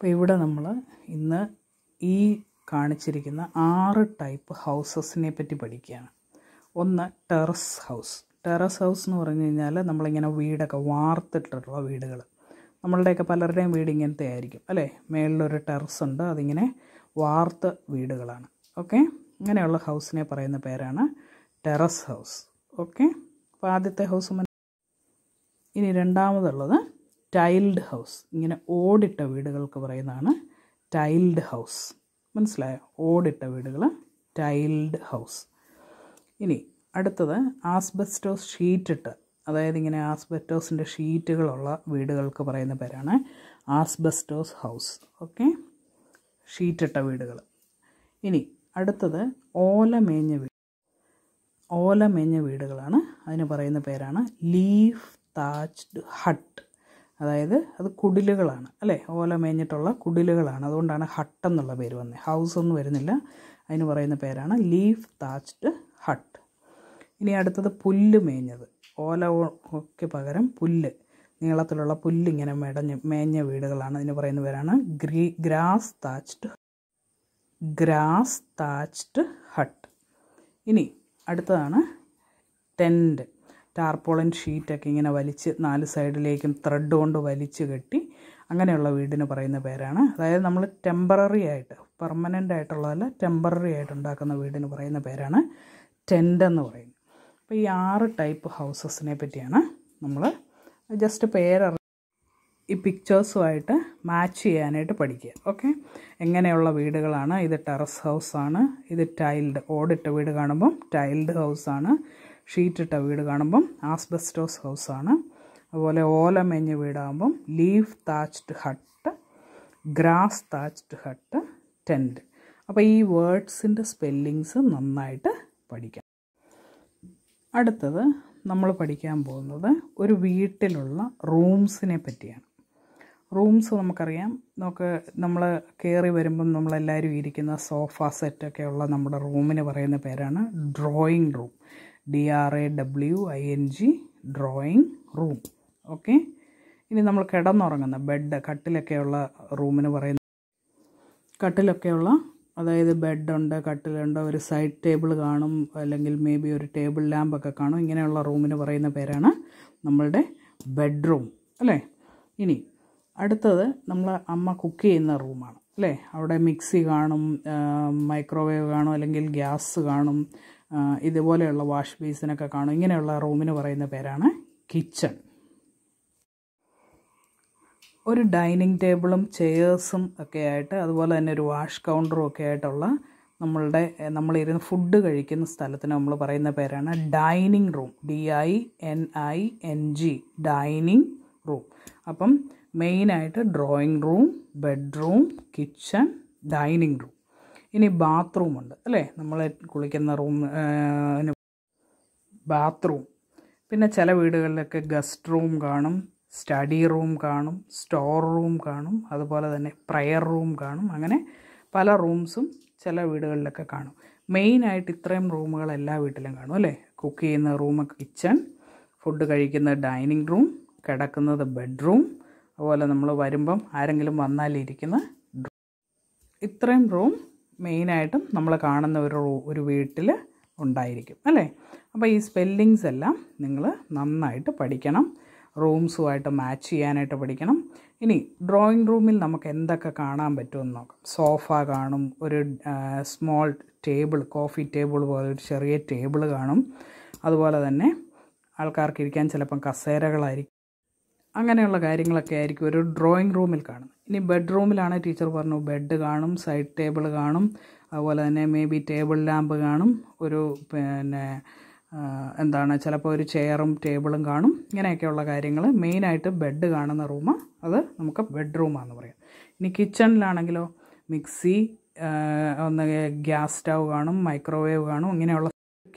അപ്പോൾ ഇവിടെ നമ്മൾ ഇന്ന് ഈ കാണിച്ചിരിക്കുന്ന ആറ് ടൈപ്പ് ഹൗസസിനെ പറ്റി പഠിക്കുകയാണ് ഒന്ന് ടെറസ് ഹൗസ് ടെറസ് ഹൗസ് എന്ന് പറഞ്ഞു കഴിഞ്ഞാൽ നമ്മളിങ്ങനെ വീടൊക്കെ വാർത്തിട്ടുള്ള വീടുകൾ നമ്മളുടെയൊക്കെ പലരുടെയും വീട് ഇങ്ങനത്തെ ആയിരിക്കും അല്ലേ മേളിലൊരു ടെറസ് ഉണ്ട് അതിങ്ങനെ വാർത്ത വീടുകളാണ് ഓക്കെ ഇങ്ങനെയുള്ള ഹൗസിനെ പറയുന്ന പേരാണ് ടെറസ് ഹൗസ് ഓക്കെ അപ്പോൾ ആദ്യത്തെ ഹൗസ് ഇനി രണ്ടാമതുള്ളത് ടൈൽഡ് ഹൗസ് ഇങ്ങനെ ഓടിട്ട വീടുകൾക്ക് പറയുന്നതാണ് ടൈൽഡ് ഹൗസ് മനസ്സിലായോ ഓടിട്ട വീടുകൾ ടൈൽഡ് ഹൗസ് ഇനി അടുത്തത് ആസ്ബസ്റ്റോസ് ഷീറ്റിട്ട് അതായത് ഇങ്ങനെ ആസ്ബസ്റ്റോസിൻ്റെ ഷീറ്റുകളുള്ള വീടുകൾക്ക് പറയുന്ന പേരാണ് ആസ്ബസ്റ്റോസ് ഹൗസ് ഓക്കെ ഷീറ്റിട്ട വീടുകൾ ഇനി അടുത്തത് ഓലമേഞ്ഞ വീട് ഓലമേഞ്ഞ വീടുകളാണ് അതിന് പറയുന്ന പേരാണ് ലീഫ് താച്ച്ഡ് ഹട്ട് അതായത് അത് കുടിലുകളാണ് അല്ലേ ഓല മേഞ്ഞിട്ടുള്ള കുടിലുകളാണ് അതുകൊണ്ടാണ് ഹട്ട് എന്നുള്ള പേര് വന്നത് ഹൗസ് ഒന്നും വരുന്നില്ല അതിന് പറയുന്ന പേരാണ് ലീഫ് താച്ച്ഡ് ഹട്ട് ഇനി അടുത്തത് പുല്ല് മേഞ്ഞത് ഓല ഒക്കെ പകരം പുല്ല് നീളത്തിലുള്ള പുല്ലിങ്ങനെ മെടഞ്ഞ് മേഞ്ഞ വീടുകളാണ് അതിന് പറയുന്ന പേരാണ് ഗ്രീ grass thatched grass thatched hut ഇനി അടുത്തതാണ് ടെൻറ്റ് ടാർപോളൻ ഷീറ്റൊക്കെ ഇങ്ങനെ വലിച്ച് നാല് സൈഡിലേക്കും ത്രെഡ് കൊണ്ട് വലിച്ച് കെട്ടി അങ്ങനെയുള്ള വീടിന് പറയുന്ന പേരാണ് അതായത് നമ്മൾ ടെമ്പററി ആയിട്ട് പെർമനൻ്റ് ആയിട്ടുള്ളതല്ല ടെമ്പററി ആയിട്ട് ഉണ്ടാക്കുന്ന വീടിന് പറയുന്ന പേരാണ് ടെൻ്റ് എന്ന് പറയുന്നത് അപ്പോൾ ഈ ആറ് ടൈപ്പ് ഹൗസസിനെ പറ്റിയാണ് നമ്മൾ ജസ്റ്റ് പേരറി ഈ പിക്ചേഴ്സുമായിട്ട് മാച്ച് ചെയ്യാനായിട്ട് പഠിക്കുക ഓക്കെ എങ്ങനെയുള്ള വീടുകളാണ് ഇത് ടെറസ് ഹൗസാണ് ഇത് ടൈൽഡ് ഓടിട്ട വീട് കാണുമ്പം ടൈൽഡ് ഹൗസാണ് ഷീറ്റിട്ട വീട് കാണുമ്പം ആസ്ബസ്റ്റോസ് ഹൗസാണ് അതുപോലെ ഓല മേഞ്ഞ വീടാകുമ്പം leaf thatched hut grass thatched hut tent അപ്പോൾ ഈ വേർഡ്സിൻ്റെ സ്പെല്ലിങ്സ് നന്നായിട്ട് പഠിക്കാം അടുത്തത് നമ്മൾ പഠിക്കാൻ പോകുന്നത് ഒരു വീട്ടിലുള്ള റൂംസിനെ പറ്റിയാണ് റൂംസ് നമുക്കറിയാം നമുക്ക് നമ്മൾ കയറി വരുമ്പം നമ്മളെല്ലാവരും ഇരിക്കുന്ന സോഫ സെറ്റൊക്കെയുള്ള ഉള്ള നമ്മുടെ റൂമിന് പറയുന്ന പേരാണ് drawing room D R A W I N G drawing room okay ഇനി നമ്മൾ കിടന്നുറങ്ങുന്ന ബെഡ് കട്ടിലൊക്കെയുള്ള റൂമിന് പറയുന്ന കട്ടിലൊക്കെയുള്ള അതായത് ബെഡുണ്ട് കട്ടിലുണ്ട് ഒരു സൈഡ് ടേബിൾ കാണും അല്ലെങ്കിൽ മേ ബി ഒരു ടേബിൾ ലാമ്പൊക്കെ കാണും ഇങ്ങനെയുള്ള റൂമിന് പറയുന്ന പേരാണ് നമ്മളുടെ ബെഡ്റൂം അല്ലേ ഇനി അടുത്തത് നമ്മൾ അമ്മ കുക്ക് ചെയ്യുന്ന റൂമാണ് അല്ലേ അവിടെ മിക്സി കാണും മൈക്രോവേവ് കാണും അല്ലെങ്കിൽ ഗ്യാസ് കാണും ഇതുപോലെയുള്ള വാഷ് ബേസിനൊക്കെ കാണും ഇങ്ങനെയുള്ള റൂമിന് പറയുന്ന പേരാണ് കിച്ചൺ ഒരു ഡൈനിങ് ടേബിളും ചെയേഴ്സും ഒക്കെ ആയിട്ട് അതുപോലെ തന്നെ ഒരു വാഷ് കൗണ്ടറും ഒക്കെ ആയിട്ടുള്ള നമ്മളുടെ നമ്മളിരുന്ന് ഫുഡ് കഴിക്കുന്ന സ്ഥലത്തിന് നമ്മൾ പറയുന്ന പേരാണ് dining room D I N I N G dining room അപ്പം മെയിനായിട്ട് drawing room bedroom kitchen dining room ഇനി ബാത്റൂമുണ്ട് അല്ലേ നമ്മൾ കുളിക്കുന്ന റൂം ബാത്റൂം പിന്നെ ചില വീടുകളിലൊക്കെ ഗസ്റ്റ് റൂം കാണും സ്റ്റഡി റൂം കാണും സ്റ്റോർ റൂം കാണും അതുപോലെ തന്നെ പ്രെയർ റൂം കാണും അങ്ങനെ പല റൂംസും ചില വീടുകളിലൊക്കെ കാണും മെയിനായിട്ട് ഇത്രയും റൂമുകൾ എല്ലാ വീട്ടിലും കാണും അല്ലേ കുക്ക് ചെയ്യുന്ന റൂം കിച്ചൺ ഫുഡ് കഴിക്കുന്ന ഡൈനിങ് റൂം കിടക്കുന്നത് ബെഡ്റൂം അതുപോലെ നമ്മൾ വരുമ്പം ആരെങ്കിലും വന്നാലിരിക്കുന്ന ഇത്രയും റൂം മെയിനായിട്ടും നമ്മൾ കാണുന്ന ഒരു ഒരു വീട്ടിൽ ഉണ്ടായിരിക്കും അല്ലേ അപ്പോൾ ഈ സ്പെല്ലിങ്സ് എല്ലാം നിങ്ങൾ നന്നായിട്ട് പഠിക്കണം റൂംസുമായിട്ട് മാച്ച് ചെയ്യാനായിട്ട് പഠിക്കണം ഇനി ഡ്രോയിങ് റൂമിൽ നമുക്ക് എന്തൊക്കെ കാണാൻ പറ്റുമെന്ന് നോക്കാം സോഫ കാണും ഒരു സ്മോൾ ടേബിൾ കോഫി ടേബിൾ പോലെ ഒരു ചെറിയ ടേബിൾ കാണും അതുപോലെ തന്നെ ആൾക്കാർക്ക് ഇരിക്കാൻ ചിലപ്പം കസേരകളായിരിക്കും അങ്ങനെയുള്ള കാര്യങ്ങളൊക്കെ ആയിരിക്കും ഒരു ഡ്രോയിങ് റൂമിൽ കാണുന്നത് ഇനി ബെഡ്റൂമിലാണ് ടീച്ചർ പറഞ്ഞു ബെഡ് കാണും സൈഡ് ടേബിൾ കാണും അതുപോലെ തന്നെ മേ ബി ടേബിൾ ലാമ്പ് കാണും ഒരു പിന്നെ എന്താണ് ചിലപ്പോൾ ഒരു ചെയറും ടേബിളും കാണും ഇങ്ങനെയൊക്കെയുള്ള കാര്യങ്ങൾ മെയിനായിട്ട് ബെഡ് കാണുന്ന റൂം അത് നമുക്ക് ബെഡ്റൂമാണെന്ന് പറയാം ഇനി കിച്ചണിലാണെങ്കിലോ മിക്സി ഒന്ന് ഗ്യാസ് സ്റ്റൗ കാണും മൈക്രോവേവ് കാണും ഇങ്ങനെയുള്ള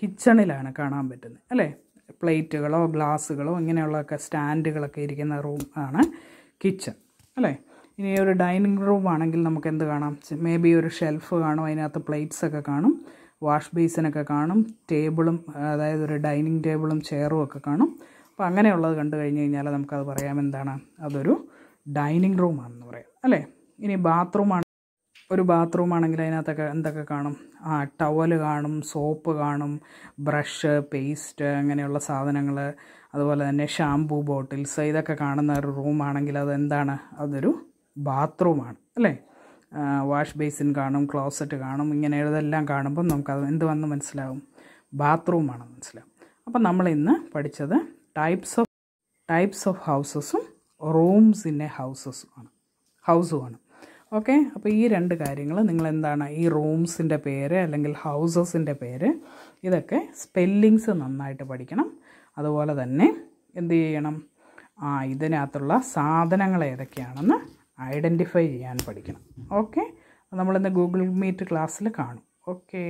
കിച്ചണിലാണ് കാണാൻ പറ്റുന്നത് അല്ലേ പ്ലേറ്റുകളോ ഗ്ലാസ്സുകളോ ഇങ്ങനെയുള്ളതൊക്കെ സ്റ്റാൻഡുകളൊക്കെ ഇരിക്കുന്ന റൂം ആണ് കിച്ചൺ അല്ലേ ഇനി ഒരു ഡൈനിങ് റൂം ആണെങ്കിൽ നമുക്ക് എന്ത് കാണാം മേ ബി ഒരു ഷെൽഫ് കാണും അതിനകത്ത് പ്ലേറ്റ്സൊക്കെ കാണും വാഷ് ബേസിനൊക്കെ കാണും ടേബിളും അതായത് ഒരു ഡൈനിങ് ടേബിളും ചെയറും ഒക്കെ കാണും അപ്പോൾ അങ്ങനെയുള്ളത് കണ്ടു കഴിഞ്ഞ് കഴിഞ്ഞാൽ നമുക്കത് പറയാം എന്താണ് അതൊരു ഡൈനിങ് റൂമാണെന്ന് പറയാം അല്ലേ ഇനി ബാത്റൂം ഒരു ബാത്റൂം ആണെങ്കിൽ അതിനകത്തൊക്കെ എന്തൊക്കെ കാണും ആ ടവൽ കാണും സോപ്പ് കാണും ബ്രഷ് പേസ്റ്റ് അങ്ങനെയുള്ള സാധനങ്ങൾ അതുപോലെ തന്നെ ഷാംപൂ ബോട്ടിൽസ് ഇതൊക്കെ കാണുന്ന ഒരു റൂമാണെങ്കിൽ അതെന്താണ് അതൊരു ബാത്റൂമാണ് അല്ലേ വാഷ് ബേസിൻ കാണും ക്ലോസറ്റ് കാണും ഇങ്ങനെ ഇതെല്ലാം കാണുമ്പം നമുക്കത് എന്ത് വന്ന് മനസ്സിലാവും ബാത്റൂമാണ് മനസ്സിലാവും അപ്പം നമ്മൾ ഇന്ന് പഠിച്ചത് ടൈപ്സ് ഓഫ് ടൈപ്സ് ഓഫ് ഹൗസസും റൂംസ് ഇൻ എ ഹൗസസും ആണ് ഹൗസുമാണ് ഓക്കെ അപ്പോൾ ഈ രണ്ട് കാര്യങ്ങൾ നിങ്ങൾ എന്താണ് ഈ റൂംസിൻ്റെ പേര് അല്ലെങ്കിൽ ഹൗസസിൻ്റെ പേര് ഇതൊക്കെ സ്പെല്ലിങ്സ് നന്നായിട്ട് പഠിക്കണം അതുപോലെ തന്നെ എന്ത് ചെയ്യണം ആ ഇതിനകത്തുള്ള സാധനങ്ങൾ ഏതൊക്കെയാണെന്ന് ഐഡൻറ്റിഫൈ ചെയ്യാൻ പഠിക്കണം ഓക്കെ നമ്മളിന്ന് ഗൂഗിൾ മീറ്റ് ക്ലാസ്സിൽ കാണും ഓക്കെ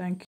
താങ്ക്